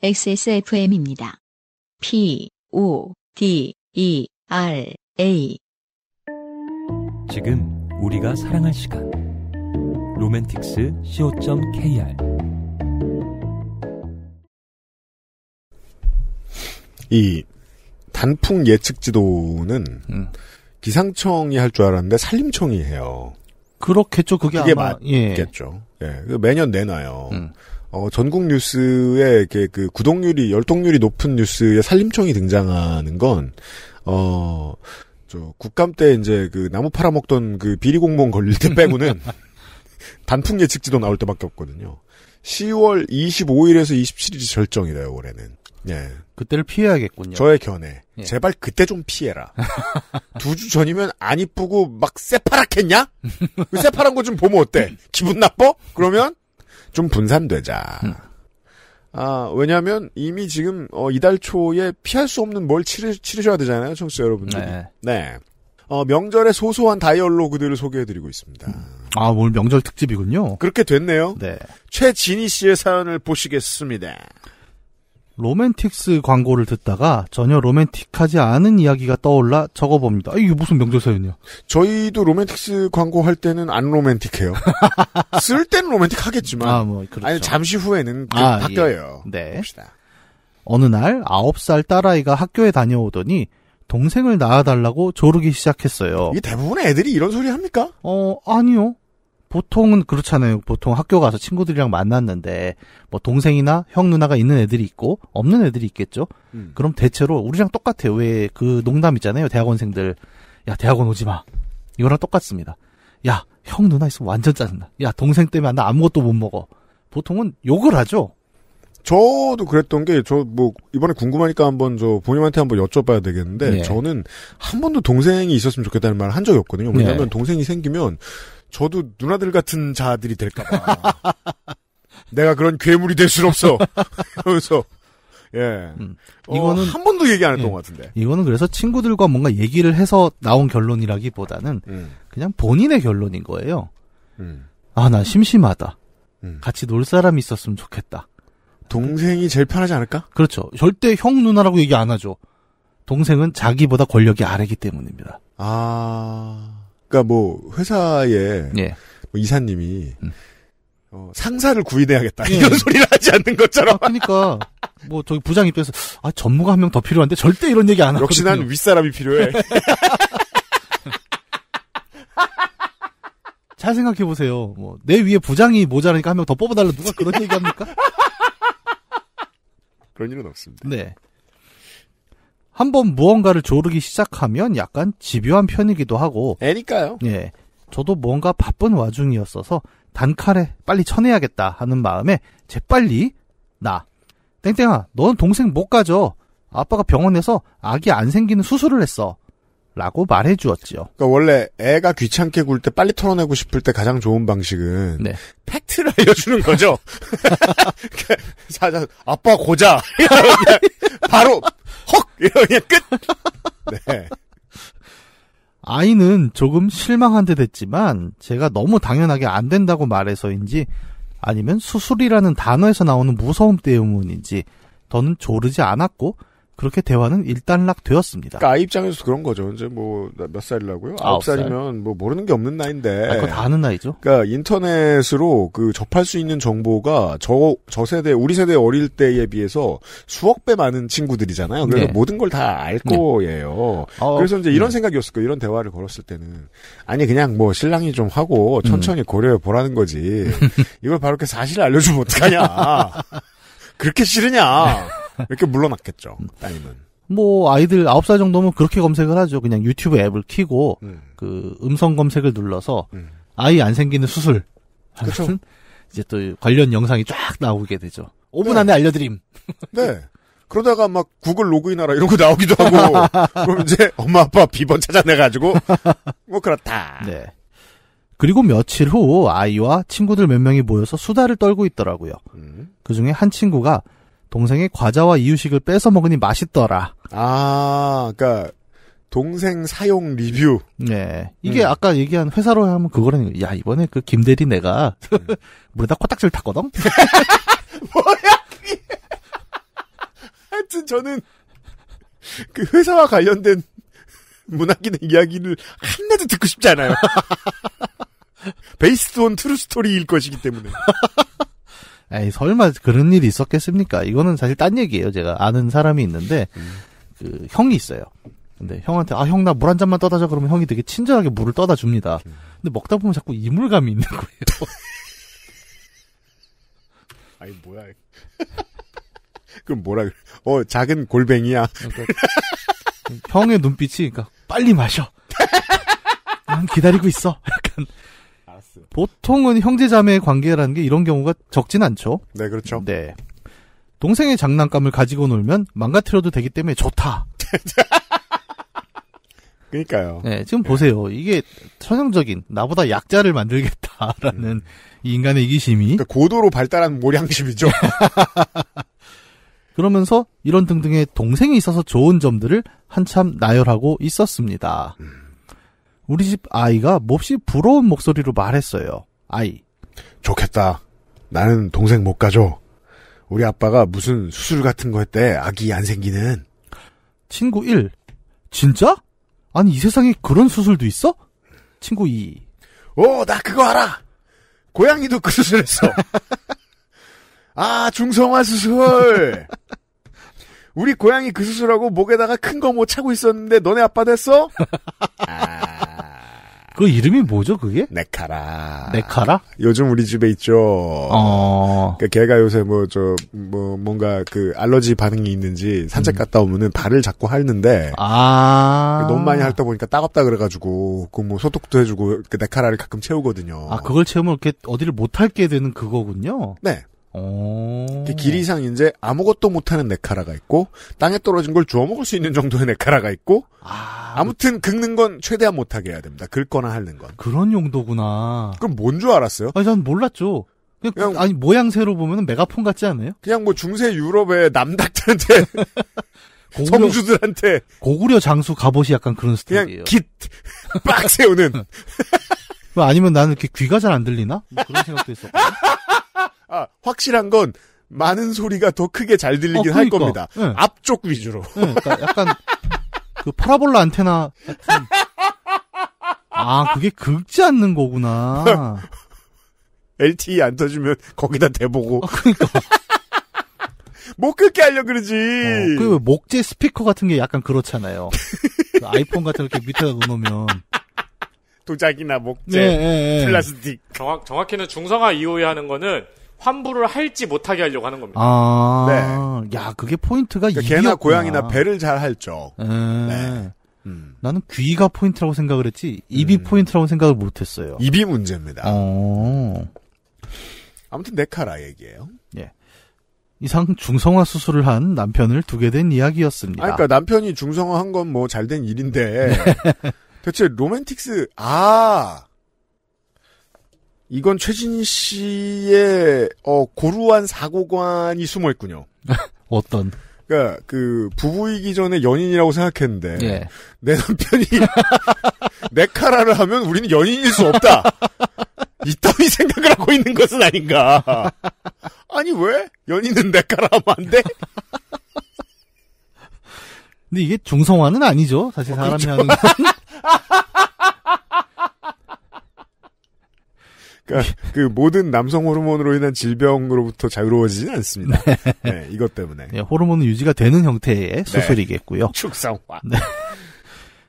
XSFM입니다. P, O, D, E, R, A. 지금 우리가 사랑할 시간. 로맨틱스 co.kr 이 단풍 예측 지도는 음. 기상청이 할 줄 알았는데 산림청이 해요. 그렇겠죠. 그게, 그게 아마 맞겠죠. 예. 예. 매년 내놔요. 음. 어, 전국 뉴스에 이렇게 그 구독률이 열독률이 높은 뉴스에 산림청이 등장하는 건 어. 저 국감 때 이제 그 나무 팔아먹던 그 비리 공무원 걸릴 때 빼고는 단풍 예측지도 나올 때밖에 없거든요. 10월 25일에서 27일이 절정이래요 올해는. 예. 그때를 피해야겠군요. 저의 견해. 예. 제발 그때 좀 피해라. 두 주 전이면 안 이쁘고 막 새파랗겠냐? 그 새파란 거 좀 보면 어때? 기분 나빠? 그러면 좀 분산되자. 음. 아, 왜냐면 이미 지금 어, 이달 초에 피할 수 없는 뭘 치르, 치르셔야 되잖아요, 청취자 여러분들. 네. 네. 어, 명절의 소소한 다이얼로그들을 소개해드리고 있습니다. 음. 아, 오늘 명절 특집이군요. 그렇게 됐네요. 네. 최진희 씨의 사연을 보시겠습니다. 로맨틱스 광고를 듣다가 전혀 로맨틱하지 않은 이야기가 떠올라 적어봅니다. 아, 이게 무슨 명절사연이야? 저희도 로맨틱스 광고 할 때는 안 로맨틱해요. 쓸 때는 로맨틱하겠지만 아, 뭐, 그렇죠. 아니 잠시 후에는 그 아, 예. 바뀌어요. 예. 네. 봅시다. 어느 날 9살 딸아이가 학교에 다녀오더니 동생을 낳아달라고 조르기 시작했어요. 이 대부분의 애들이 이런 소리 합니까? 어, 아니요. 보통은 그렇잖아요. 보통 학교 가서 친구들이랑 만났는데 뭐 동생이나 형 누나가 있는 애들이 있고 없는 애들이 있겠죠. 음. 그럼 대체로 우리랑 똑같아요. 왜 그 농담 있잖아요. 대학원생들 야 대학원 오지 마. 이거랑 똑같습니다. 야 형 누나 있으면 완전 짜증나. 야 동생 때문에 나 아무것도 못 먹어. 보통은 욕을 하죠. 저도 그랬던 게 저 뭐 이번에 궁금하니까 한번 저 부모님한테 한번 여쭤봐야 되겠는데 네. 저는 한 번도 동생이 있었으면 좋겠다는 말을한 적이 없거든요. 왜냐하면 네. 동생이 생기면 저도 누나들 같은 자들이 될까봐. 내가 그런 괴물이 될 순 없어. 그래서 예. 음, 어, 이거는 어, 한 번도 얘기 안 했던 예, 것 같은데. 이거는 그래서 친구들과 뭔가 얘기를 해서 나온 결론이라기보다는 음. 그냥 본인의 결론인 거예요. 음. 아, 나 심심하다. 음. 같이 놀 사람이 있었으면 좋겠다. 동생이 제일 편하지 않을까? 그렇죠. 절대 형 누나라고 얘기 안 하죠. 동생은 자기보다 권력이 아래기 때문입니다. 아. 그러니까 뭐 회사에 예. 뭐 이사님이 음. 어, 상사를 구인해야겠다 예. 음. 이런 소리를 하지 않는 것처럼. 아, 그러니까 뭐 저기 부장 입장에서 아 전무가 한 명 더 필요한데 절대 이런 얘기 안 하거든요. 역시 난 윗사람이 필요해. 잘 생각해 보세요. 뭐 내 위에 부장이 모자라니까 한 명 더 뽑아달라 누가 그런 얘기합니까? 그런 일은 없습니다. 네. 한번 무언가를 조르기 시작하면 약간 집요한 편이기도 하고. 애니까요. 예. 저도 뭔가 바쁜 와중이었어서 단칼에 빨리 쳐내야겠다 하는 마음에 재빨리 나 땡땡아 넌 동생 못 가져 아빠가 병원에서 아기 안 생기는 수술을 했어 라고 말해 주었지요. 그러니까 원래 애가 귀찮게 굴 때 빨리 털어내고 싶을 때 가장 좋은 방식은 네. 팩트를 알려주는 거죠. 사자 아빠 고자 바로 헉! 이러 끝! 네. 아이는 조금 실망한 듯 했지만, 제가 너무 당연하게 안 된다고 말해서인지, 아니면 수술이라는 단어에서 나오는 무서움 때문인지, 더는 조르지 않았고, 그렇게 대화는 일단락 되었습니다. 그러니까 아이 입장에서 그런 거죠. 이제 뭐 몇 살이라고요? 아홉 살이면 뭐 모르는 게 없는 나이인데. 아, 그거 다 아는 나이죠. 그러니까 인터넷으로 그 접할 수 있는 정보가 저 저 세대 우리 세대 어릴 때에 비해서 수억 배 많은 친구들이잖아요. 그래서 네. 모든 걸 다알 네. 거예요. 네. 어, 그래서 이제 이런 네. 생각이었을 거예요. 이런 대화를 걸었을 때는 아니 그냥 뭐 신랑이 좀 하고 음. 천천히 음. 고려해 보라는 거지. 이걸 바로 이렇게 사실을 알려주면 어떡하냐. 그렇게 싫으냐. 이렇게 물러났겠죠. 따님은. 뭐 아이들 9살 정도면 그렇게 검색을 하죠. 그냥 유튜브 앱을 키고 음. 그 음성 검색을 눌러서 음. 아이 안 생기는 수술. 그렇죠. 이제 또 관련 영상이 쫙 나오게 되죠. 5분 네. 안에 알려드림. 네. 그러다가 막 구글 로그인하라 이러고 나오기도 하고 그럼 이제 엄마 아빠 비번 찾아내가지고 뭐 그렇다. 네. 그리고 며칠 후 아이와 친구들 몇 명이 모여서 수다를 떨고 있더라고요. 음. 그 중에 한 친구가 동생의 과자와 이유식을 뺏어 먹으니 맛있더라. 아, 그러니까 동생 사용 리뷰. 네. 이게 음. 아까 얘기한 회사로 하면 그거는 야, 이번에 그 김대리 내가 음. 물에다 코딱지를 탔거든? 뭐야, 하여튼 저는 그 회사와 관련된 문학인의 이야기를 한나도 듣고 싶지 않아요. 베이스드 온 트루 스토리일 것이기 때문에. 에이, 설마 그런 일이 있었겠습니까? 이거는 사실 딴 얘기예요. 제가 아는 사람이 있는데, 음. 그, 형이 있어요. 근데 형한테, 아, 형, 나 물 한 잔만 떠다 줘. 그러면 형이 되게 친절하게 물을 떠다 줍니다. 음. 근데 먹다 보면 자꾸 이물감이 있는 거예요. 아니, 뭐야. 그럼 뭐라 그래. 어, 작은 골뱅이야. 형의 눈빛이, 그러니까, 빨리 마셔. 난 기다리고 있어. 약간. 케이스. 보통은 형제자매 관계라는 게 이런 경우가 적진 않죠. 네, 그렇죠. 네. 동생의 장난감을 가지고 놀면 망가뜨려도 되기 때문에 좋다. 그니까요 네, 지금 네. 보세요. 이게 천형적인 나보다 약자를 만들겠다라는 음. 이 인간의 이기심이 그러니까 고도로 발달한 모량심이죠. 그러면서 이런 등등의 동생이 있어서 좋은 점들을 한참 나열하고 있었습니다. 음. 우리 집 아이가 몹시 부러운 목소리로 말했어요. 아이. 좋겠다. 나는 동생 못 가져. 우리 아빠가 무슨 수술 같은 거 했대. 아기 안 생기는. 친구 1. 진짜? 아니 이 세상에 그런 수술도 있어? 친구 2. 오, 나 그거 알아. 고양이도 그 수술했어. 아, 중성화 수술. 우리 고양이 그 수술하고 목에다가 큰 거못 뭐 차고 있었는데 너네 아빠 됐어? 아. 그 이름이 뭐죠, 그게? 네카라. 네카라? 요즘 우리 집에 있죠. 어. 그러니까 걔가 요새 뭐, 저, 뭐, 뭔가 그 알러지 반응이 있는지 산책 음. 갔다 오면은 발을 자꾸 핥는데. 아. 그 너무 많이 핥다 보니까 따갑다 그래가지고, 그 뭐 소독도 해주고, 그 네카라를 가끔 채우거든요. 아, 그걸 채우면 이렇게 어디를 못 핥게 되는 그거군요? 네. 그 길이상 이제 아무것도 못하는 네카라가 있고 땅에 떨어진 걸 주워 먹을 수 있는 정도의 네카라가 있고 아, 무튼 긁는 건 최대한 못하게 해야 됩니다. 긁거나 하는 건. 그런 용도구나. 그럼 뭔 줄 알았어요? 아니 전 몰랐죠. 그냥, 그냥, 아니 모양새로 보면 메가폰 같지 않아요? 그냥 뭐 중세 유럽의 남닥들한테 고구려, 성주들한테 고구려 장수 갑옷이 약간 그런 스타일이에요. 그냥 깃 빡 세우는. 뭐 아니면 나는 이렇게 귀가 잘 안 들리나? 뭐 그런 생각도 했었고 아, 확실한 건 많은 소리가 더 크게 잘 들리긴 어, 그러니까. 할 겁니다. 네. 앞쪽 위주로. 네, 그러니까 약간 그 파라볼라 안테나 같은... 아, 그게 긁지 않는 거구나. LTE 안 터지면 거기다 대보고. 아, 그러니까. 못 긁게 하려 그러지. 어, 그리고 목재 스피커 같은 게 약간 그렇잖아요. 그 아이폰 같은 이렇게 밑에다 놓으면 도자기나 목재, 네, 네, 네, 플라스틱. 정확, 정확히는 중성화 이후에 하는 거는 환불을 할지 못하게 하려고 하는 겁니다. 아, 네. 야, 그게 포인트가 그러니까 개나 고양이나 배를 잘 할죠. 예. 네. 음. 나는 귀가 포인트라고 생각을 했지 입이 음. 포인트라고 생각을 못했어요. 입이 문제입니다. 어. 아무튼 네카라 얘기예요. 예. 이상 중성화 수술을 한 남편을 두게 된 이야기였습니다. 아, 그러니까 남편이 중성화한 건 뭐 잘된 일인데 네. 대체 로맨틱스 아 이건 최진 씨의 어, 고루한 사고관이 숨어 있군요. 어떤? 그러니까 그 부부이기 전에 연인이라고 생각했는데 예. 내 남편이 내 카라를 하면 우리는 연인일 수 없다. 이따위 생각을 하고 있는 것은 아닌가. 아니 왜 연인은 내 카라 하면 안 돼? 근데 이게 중성화는 아니죠. 사실 어, 사람이 어, 그렇 하는 건. 그러니까 그 모든 남성 호르몬으로 인한 질병으로부터 자유로워지진 않습니다. 네, 네 이것 때문에. 네, 호르몬은 유지가 되는 형태의 네. 수술이겠고요. 네, 축성화. 네.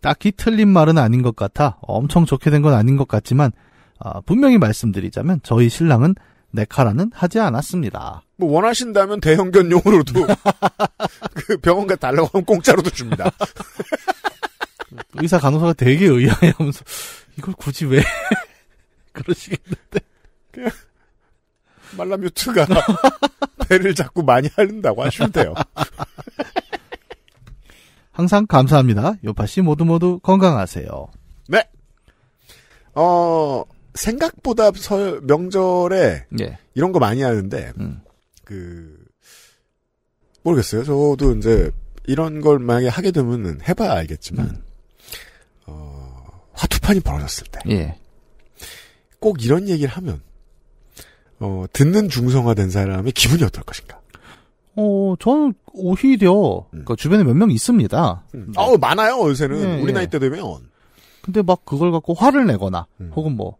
딱히 틀린 말은 아닌 것 같아 엄청 좋게 된 건 아닌 것 같지만 아, 분명히 말씀드리자면 저희 신랑은 네카라는 하지 않았습니다. 뭐 원하신다면 대형견용으로도 그 병원 가 달라고 하면 공짜로도 줍니다. 의사 간호사가 되게 의아해하면서 이걸 굳이 왜 그러시겠나. 팔라뮤트가 배를 자꾸 많이 핥는다고 하시면 돼요. 항상 감사합니다. 요파씨 모두 모두 건강하세요. 네. 어, 생각보다 설, 명절에 네. 이런 거 많이 하는데, 음. 그, 모르겠어요. 저도 이제 이런 걸 만약에 하게 되면 해봐야 알겠지만, 음. 어, 화투판이 벌어졌을 때. 예. 꼭 이런 얘기를 하면, 어, 듣는 중성화된 사람의 기분이 어떨 것인가? 어, 저는 오히려 음. 그니까 주변에 몇 명 있습니다. 음. 어, 많아요 요새는 예, 우리 예. 나이 때 되면. 근데 막 그걸 갖고 화를 내거나 음. 혹은 뭐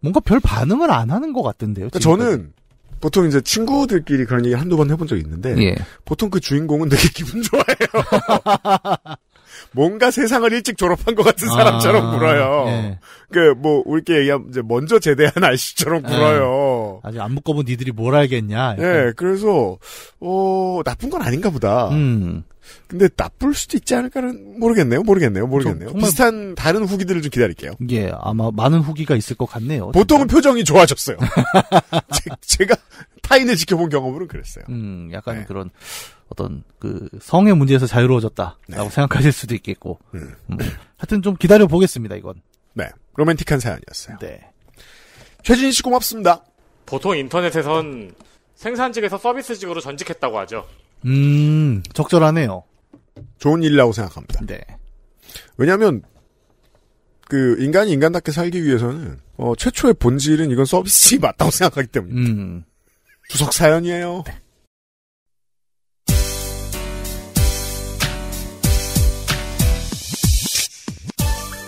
뭔가 별 반응을 안 하는 것 같던데요. 그러니까 저는 보통 이제 친구들끼리 그런 얘기 한두 번 해본 적이 있는데 예. 보통 그 주인공은 되게 기분 좋아해요. 뭔가 세상을 일찍 졸업한 것 같은 아, 사람처럼 아, 울어요. 예. 그, 뭐, 우리께 얘기하면, 이제, 먼저 제대한 아저씨처럼 굴어요. 네. 아직 안 묶어본 니들이 뭘 알겠냐. 예, 네, 그래서, 어, 나쁜 건 아닌가 보다. 음. 근데 나쁠 수도 있지 않을까는 모르겠네요. 모르겠네요. 모르겠네요. 저, 비슷한 다른 후기들을 좀 기다릴게요. 예, 아마 많은 후기가 있을 것 같네요. 보통은 진짜. 표정이 좋아졌어요. 제, 가 타인을 지켜본 경험으로는 그랬어요. 음, 약간 네. 그런 어떤 그 성의 문제에서 자유로워졌다라고 네. 생각하실 수도 있겠고. 음. 음. 하여튼 좀 기다려 보겠습니다. 이건. 네. 로맨틱한 사연이었어요. 네. 최진희 씨 고맙습니다. 보통 인터넷에선 생산직에서 서비스직으로 전직했다고 하죠. 음, 적절하네요. 좋은 일이라고 생각합니다. 네. 왜냐하면 그 인간이 인간답게 살기 위해서는 어, 최초의 본질은 이건 서비스직 이 맞다고 생각하기 때문입니다. 음. 주석 사연이에요. 네.